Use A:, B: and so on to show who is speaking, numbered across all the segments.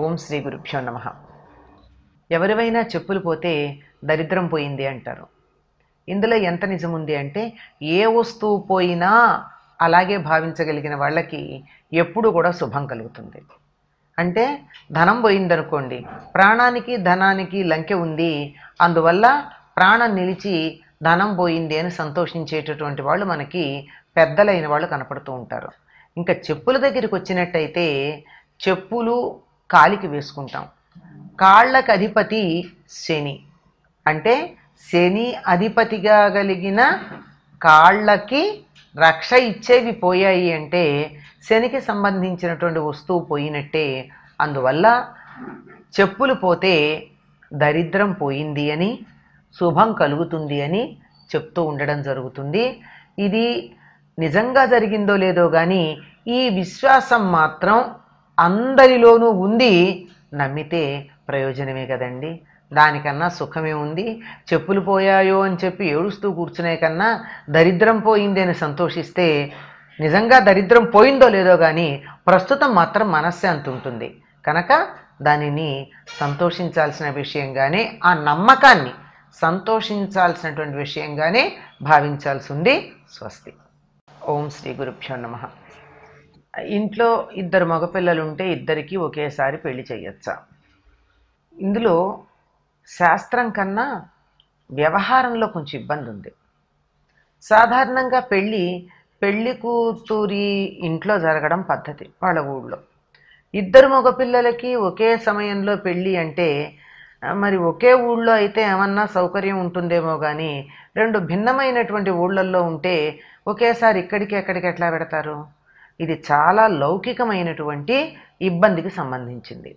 A: ఓం శ్రీ గురుభ్యో నమ ఎవరివైనా చెప్పులు పోతే దరిద్రం పోయింది అంటారు ఇందులో ఎంత నిజముంది అంటే ఏ వస్తువు పోయినా అలాగే భావించగలిగిన వాళ్ళకి ఎప్పుడు కూడా శుభం కలుగుతుంది అంటే ధనం పోయిందనుకోండి ప్రాణానికి ధనానికి లంకె ఉంది అందువల్ల ప్రాణం నిలిచి ధనం పోయింది అని సంతోషించేటటువంటి వాళ్ళు మనకి పెద్దలైన వాళ్ళు కనపడుతూ ఉంటారు ఇంకా చెప్పుల దగ్గరికి వచ్చినట్టయితే చెప్పులు కాలికి వేసుకుంటాం కాళ్ళకు అధిపతి శని అంటే శని అధిపతిగా కలిగిన కాళ్ళకి రక్ష ఇచ్చేవి పోయాయి అంటే శనికి సంబంధించినటువంటి వస్తువు పోయినట్టే అందువల్ల చెప్పులు పోతే దరిద్రం పోయింది అని శుభం కలుగుతుంది అని చెప్తూ ఉండడం జరుగుతుంది ఇది నిజంగా జరిగిందో లేదో కానీ ఈ విశ్వాసం మాత్రం అందరిలోనూ ఉంది నమ్మితే ప్రయోజనమే కదండి దానికన్నా సుఖమే ఉంది చెప్పులు పోయాయో అని చెప్పి ఏడుస్తూ కూర్చునే కన్నా దరిద్రం పోయింది అని సంతోషిస్తే నిజంగా దరిద్రం పోయిందో లేదో కానీ ప్రస్తుతం మాత్రం మనశ్శాంతి ఉంటుంది కనుక దానిని సంతోషించాల్సిన విషయంగానే ఆ నమ్మకాన్ని సంతోషించాల్సినటువంటి విషయంగానే భావించాల్సి ఉంది స్వస్తి ఓం శ్రీ గురుభ్యో నమ ఇంట్లో ఇద్దరు మగపిల్లలుంటే ఇద్దరికీ ఒకేసారి పెళ్లి చేయొచ్చా ఇందులో శాస్త్రం కన్నా వ్యవహారంలో కొంచెం ఇబ్బంది ఉంది సాధారణంగా పెళ్ళి పెళ్లి కూతురి ఇంట్లో జరగడం పద్ధతి వాళ్ళ ఊళ్ళో ఇద్దరు మగపిల్లలకి ఒకే సమయంలో పెళ్ళి అంటే మరి ఒకే ఊళ్ళో అయితే ఏమన్నా సౌకర్యం ఉంటుందేమో కానీ రెండు భిన్నమైనటువంటి ఊళ్ళల్లో ఉంటే ఒకేసారి ఇక్కడికి ఎక్కడికి ఎట్లా పెడతారు ఇది చాలా లౌకికమైనటువంటి ఇబ్బందికి సంబంధించింది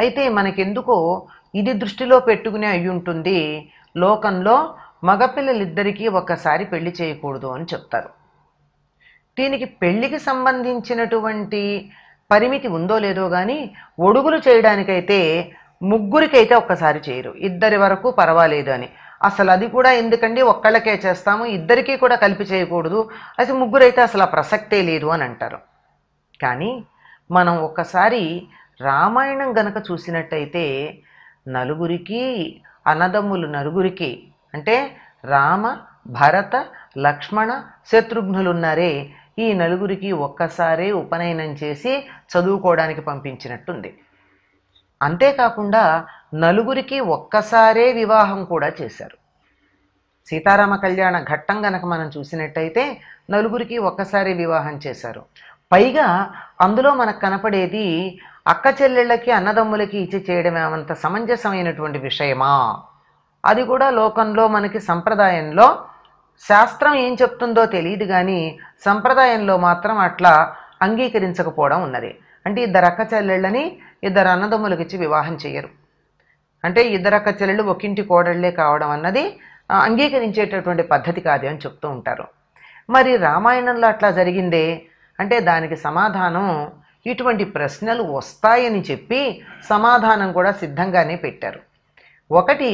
A: అయితే మనకెందుకో ఇది దృష్టిలో పెట్టుకునే అయి ఉంటుంది లోకంలో మగపిల్లలిద్దరికీ ఒక్కసారి పెళ్లి చేయకూడదు అని చెప్తారు దీనికి పెళ్లికి సంబంధించినటువంటి పరిమితి ఉందో లేదో కానీ ఒడుగులు చేయడానికైతే ముగ్గురికైతే ఒక్కసారి చేయరు ఇద్దరి వరకు పర్వాలేదు అని అసలు అది కూడా ఎందుకండి ఒక్కళ్ళకే చేస్తాము ఇద్దరికీ కూడా కలిపి చేయకూడదు అసలు ముగ్గురైతే అసలు ఆ ప్రసక్తే లేదు అని అంటారు కానీ మనం ఒకసారి రామాయణం గనక చూసినట్టయితే నలుగురికి అన్నదమ్ములు నలుగురికి అంటే రామ భరత లక్ష్మణ శత్రుఘ్నులున్నారే ఈ నలుగురికి ఒక్కసారే ఉపనయనం చేసి చదువుకోవడానికి పంపించినట్టుంది అంతేకాకుండా నలుగురికి ఒక్కసారే వివాహం కూడా చేశారు సీతారామ కళ్యాణ ఘట్టం గనక మనం చూసినట్టయితే నలుగురికి ఒక్కసారి వివాహం చేశారు పైగా అందులో మనకు కనపడేది అక్క చెల్లెళ్ళకి అన్నదమ్ములకి ఇచ్చి చేయడం ఏమంత సమంజసమైనటువంటి విషయమా అది కూడా లోకంలో మనకి సంప్రదాయంలో శాస్త్రం ఏం చెప్తుందో తెలియదు కానీ సంప్రదాయంలో మాత్రం అట్లా అంగీకరించకపోవడం ఉన్నది అంటే ఇద్దరు అక్క చెల్లెళ్ళని ఇద్దరు ఇచ్చి వివాహం చేయరు అంటే ఇద్దరక్క చెల్లెళ్ళు ఒకింటి కోడళ్లే కావడం అన్నది అంగీకరించేటటువంటి పద్ధతి కాదు అని చెప్తూ ఉంటారు మరి రామాయణంలో అట్లా జరిగిందే అంటే దానికి సమాధానం ఇటువంటి ప్రశ్నలు వస్తాయని చెప్పి సమాధానం కూడా సిద్ధంగానే పెట్టారు ఒకటి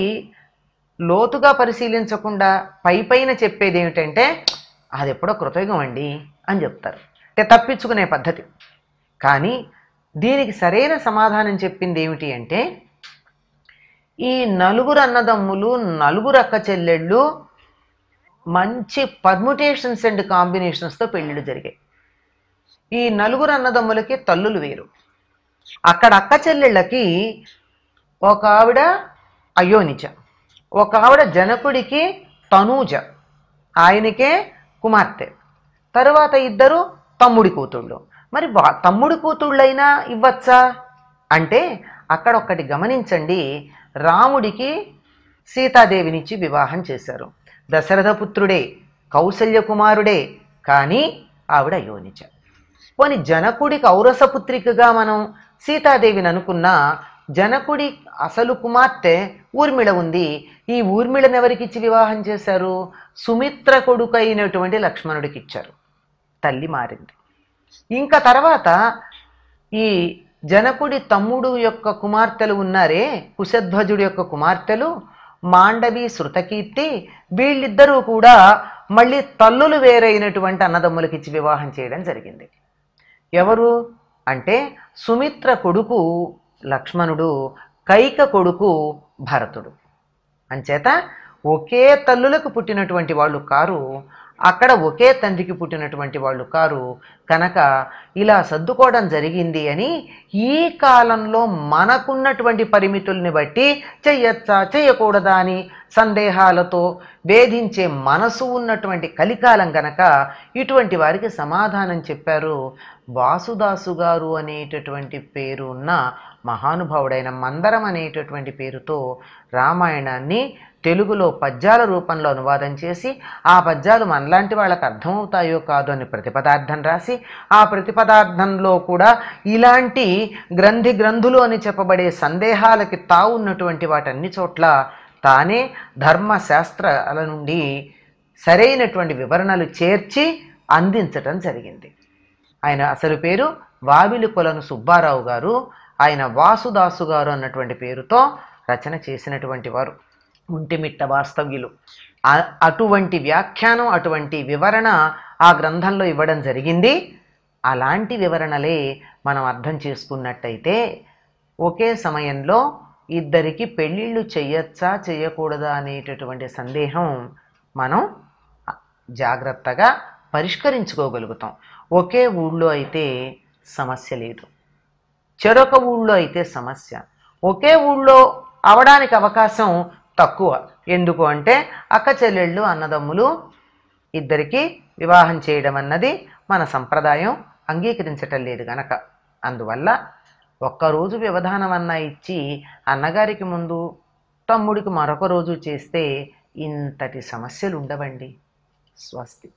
A: లోతుగా పరిశీలించకుండా పై పైన చెప్పేది ఏమిటంటే అది ఎప్పుడో కృతజ్ఞం అండి అని చెప్తారు అంటే తప్పించుకునే పద్ధతి కానీ దీనికి సరైన సమాధానం చెప్పింది ఏమిటి అంటే ఈ నలుగురు అన్నదమ్ములు నలుగురు అక్క చెల్లెళ్ళు మంచి పర్ముటేషన్స్ అండ్ కాంబినేషన్స్తో పెళ్ళిళ్ళు జరిగాయి ఈ నలుగురు అన్నదమ్ములకి తల్లులు వేరు అక్కడ అక్క చెల్లెళ్ళకి ఒక ఆవిడ అయోనిజ ఒక ఆవిడ జనకుడికి తనూజ ఆయనకే కుమార్తె తరువాత ఇద్దరు తమ్ముడి కూతుళ్ళు మరి తమ్ముడు కూతుళ్ళైనా ఇవ్వచ్చా అంటే అక్కడ ఒక్కటి గమనించండి రాముడికి సీతాదేవినిచ్చి వివాహం చేశారు దశరథపుత్రుడే కౌసల్య కుమారుడే కానీ ఆవిడ యోనిచ పోని జనకుడి ఔరసపుత్రికగా మనం సీతాదేవిని అనుకున్న జనకుడి అసలు కుమార్తె ఊర్మిళ ఉంది ఈ ఊర్మిళను ఎవరికిచ్చి వివాహం చేశారు సుమిత్ర అయినటువంటి లక్ష్మణుడికి ఇచ్చారు తల్లి మారింది ఇంకా తర్వాత ఈ జనకుడి తమ్ముడు యొక్క కుమార్తెలు ఉన్నారే కుశధ్వజుడి యొక్క కుమార్తెలు మాండవి శృతకీర్తి వీళ్ళిద్దరూ కూడా మళ్ళీ తల్లులు వేరైనటువంటి అన్నదమ్ములకి ఇచ్చి వివాహం చేయడం జరిగింది ఎవరు అంటే సుమిత్ర కొడుకు లక్ష్మణుడు కైక కొడుకు భరతుడు అంచేత ఒకే తల్లులకు పుట్టినటువంటి వాళ్ళు కారు అక్కడ ఒకే తండ్రికి పుట్టినటువంటి వాళ్ళు కారు కనుక ఇలా సర్దుకోవడం జరిగింది అని ఈ కాలంలో మనకున్నటువంటి పరిమితుల్ని బట్టి చెయ్యొచ్చా చేయకూడదా అని సందేహాలతో వేధించే మనసు ఉన్నటువంటి కలికాలం గనక ఇటువంటి వారికి సమాధానం చెప్పారు వాసుదాసు గారు అనేటటువంటి పేరు ఉన్న మహానుభావుడైన మందరం అనేటటువంటి పేరుతో రామాయణాన్ని తెలుగులో పద్యాల రూపంలో అనువాదం చేసి ఆ పద్యాలు మనలాంటి వాళ్ళకి అర్థమవుతాయో కాదు అని ప్రతిపదార్థం రాసి ఆ ప్రతిపదార్థంలో కూడా ఇలాంటి గ్రంథి గ్రంథులు అని చెప్పబడే సందేహాలకి తావున్నటువంటి వాటన్ని చోట్ల తానే ధర్మశాస్త్రాల నుండి సరైనటువంటి వివరణలు చేర్చి అందించటం జరిగింది ఆయన అసలు పేరు వావిలి కొలను సుబ్బారావు గారు ఆయన వాసుదాసు గారు అన్నటువంటి పేరుతో రచన చేసినటువంటి వారు ఒంటిమిట్ట వాస్తవ్యులు అటువంటి వ్యాఖ్యానం అటువంటి వివరణ ఆ గ్రంథంలో ఇవ్వడం జరిగింది అలాంటి వివరణలే మనం అర్థం చేసుకున్నట్టయితే ఒకే సమయంలో ఇద్దరికి పెళ్ళిళ్ళు చేయొచ్చా చేయకూడదా అనేటటువంటి సందేహం మనం జాగ్రత్తగా పరిష్కరించుకోగలుగుతాం ఒకే ఊళ్ళో అయితే సమస్య లేదు చెరొక ఊళ్ళో అయితే సమస్య ఒకే ఊళ్ళో అవడానికి అవకాశం తక్కువ ఎందుకు అంటే అక్క చెల్లెళ్ళు అన్నదమ్ములు ఇద్దరికి వివాహం చేయడం అన్నది మన సంప్రదాయం అంగీకరించటం లేదు గనక అందువల్ల ఒక్కరోజు వ్యవధానం అన్న ఇచ్చి అన్నగారికి ముందు తమ్ముడికి మరొక రోజు చేస్తే ఇంతటి సమస్యలు ఉండవండి స్వస్తి